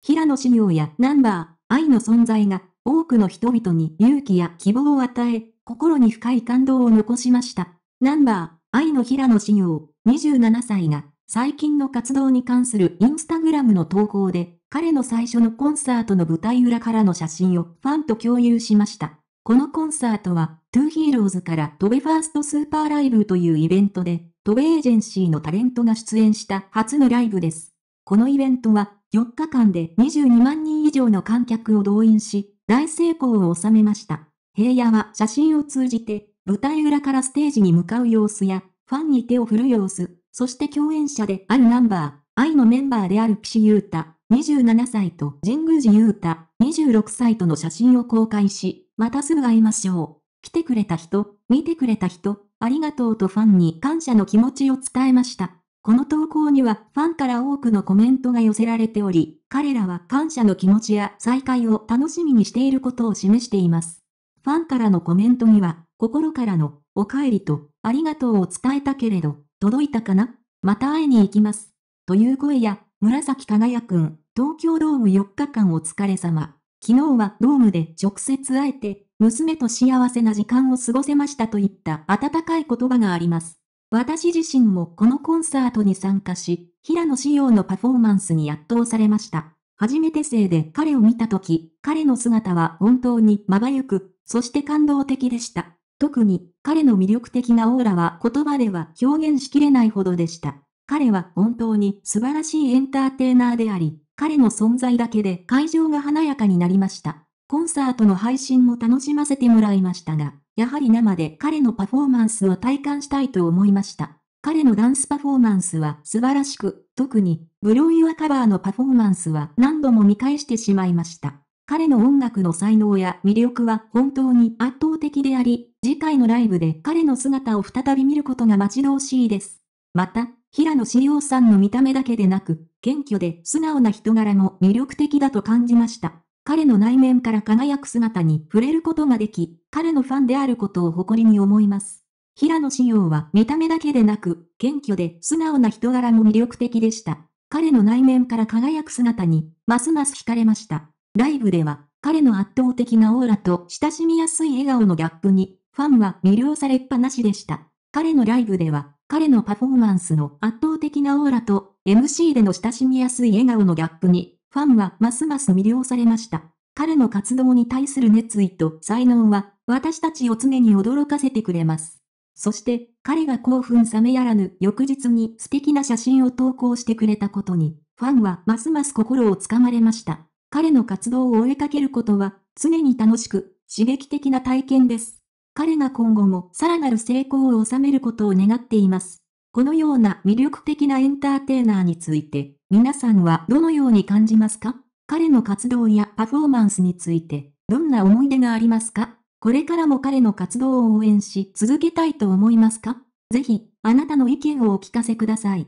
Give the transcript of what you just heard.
平野紫耀やナンバー、愛の存在が、多くの人々に勇気や希望を与え、心に深い感動を残しました。ナンバー、愛の平野紫耀、27歳が、最近の活動に関するインスタグラムの投稿で、彼の最初のコンサートの舞台裏からの写真をファンと共有しました。このコンサートは、トゥーヒーローズからトベファーストスーパーライブというイベントで、トベエージェンシーのタレントが出演した初のライブです。このイベントは、4日間で22万人以上の観客を動員し、大成功を収めました。平野は写真を通じて、舞台裏からステージに向かう様子や、ファンに手を振る様子、そして共演者であるナンバー、愛のメンバーである岸優太、27歳と神宮寺優太、26歳との写真を公開し、またすぐ会いましょう。来てくれた人、見てくれた人、ありがとうとファンに感謝の気持ちを伝えました。この投稿にはファンから多くのコメントが寄せられており、彼らは感謝の気持ちや再会を楽しみにしていることを示しています。ファンからのコメントには、心からの、お帰りと、ありがとうを伝えたけれど、届いたかなまた会いに行きます。という声や、紫輝くん、東京ドーム4日間お疲れ様。昨日はドームで直接会えて、娘と幸せな時間を過ごせましたといった温かい言葉があります。私自身もこのコンサートに参加し、平野紫耀のパフォーマンスに圧倒されました。初めて生で彼を見たとき、彼の姿は本当にまばゆく、そして感動的でした。特に、彼の魅力的なオーラは言葉では表現しきれないほどでした。彼は本当に素晴らしいエンターテイナーであり、彼の存在だけで会場が華やかになりました。コンサートの配信も楽しませてもらいましたが、やはり生で彼のパフォーマンスを体感したいと思いました。彼のダンスパフォーマンスは素晴らしく、特に、ブロイワカバーのパフォーマンスは何度も見返してしまいました。彼の音楽の才能や魅力は本当に圧倒的であり、次回のライブで彼の姿を再び見ることが待ち遠しいです。また、平野志陽さんの見た目だけでなく、謙虚で素直な人柄も魅力的だと感じました。彼の内面から輝く姿に触れることができ、彼のファンであることを誇りに思います。平野紫耀は見た目だけでなく、謙虚で素直な人柄も魅力的でした。彼の内面から輝く姿に、ますます惹かれました。ライブでは、彼の圧倒的なオーラと親しみやすい笑顔のギャップに、ファンは魅了されっぱなしでした。彼のライブでは、彼のパフォーマンスの圧倒的なオーラと、MC での親しみやすい笑顔のギャップに、ファンはますます魅了されました。彼の活動に対する熱意と才能は、私たちを常に驚かせてくれます。そして、彼が興奮冷めやらぬ翌日に素敵な写真を投稿してくれたことに、ファンはますます心をつかまれました。彼の活動を追いかけることは、常に楽しく、刺激的な体験です。彼が今後もさらなる成功を収めることを願っています。このような魅力的なエンターテイナーについて、皆さんはどのように感じますか彼の活動やパフォーマンスについて、どんな思い出がありますかこれからも彼の活動を応援し続けたいと思いますかぜひ、あなたの意見をお聞かせください。